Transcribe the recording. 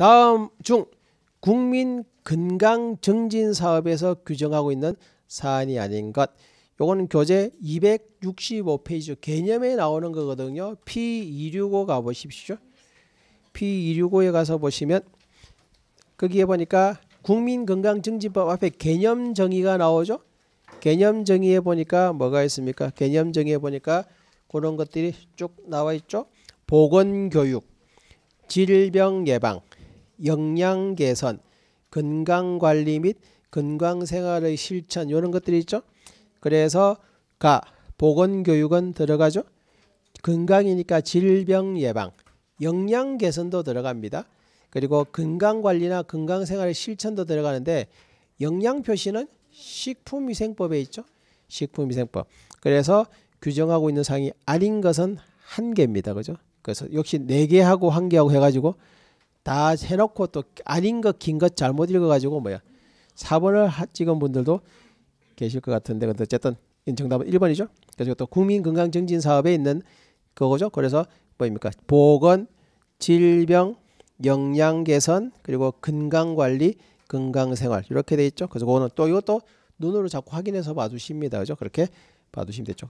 다음 중 국민 건강 증진 사업에서 규정하고 있는 사안이 아닌 것. 요거는 교재 265페이지 개념에 나오는 거거든요. P265 가보십시오. P265에 가서 보시면 거기에 보니까 국민건강증진법 앞에 개념 정의가 나오죠. 개념 정의에 보니까 뭐가 있습니까? 개념 정의에 보니까 그런 것들이 쭉 나와 있죠. 보건교육, 질병 예방, 영양 개선, 건강 관리 및 건강 생활의 실천 이런 것들이 있죠. 그래서 가 보건 교육은 들어가죠. 건강이니까 질병 예방, 영양 개선도 들어갑니다. 그리고 건강 관리나 건강 생활의 실천도 들어가는데 영양 표시는 식품위생법에 있죠. 식품위생법. 그래서 규정하고 있는 사항이 아닌 것은 한 개입니다. 그죠? 그래서 역시 네 개하고 한 개하고 해가지고 다 해놓고 또 아닌 것 긴 것 잘못 읽어가지고 뭐야 4번을 찍은 분들도 계실 것 같은데 근데 어쨌든 정답은 1번이죠. 그래서 또 국민건강증진 사업에 있는 그거죠. 그래서 뭐입니까? 보건, 질병, 영양 개선, 그리고 건강 관리, 건강 생활 이렇게 돼 있죠. 그래서 그거는 또 이것도 눈으로 자꾸 확인해서 봐주십니다. 그죠? 그렇게 봐주시면 되죠.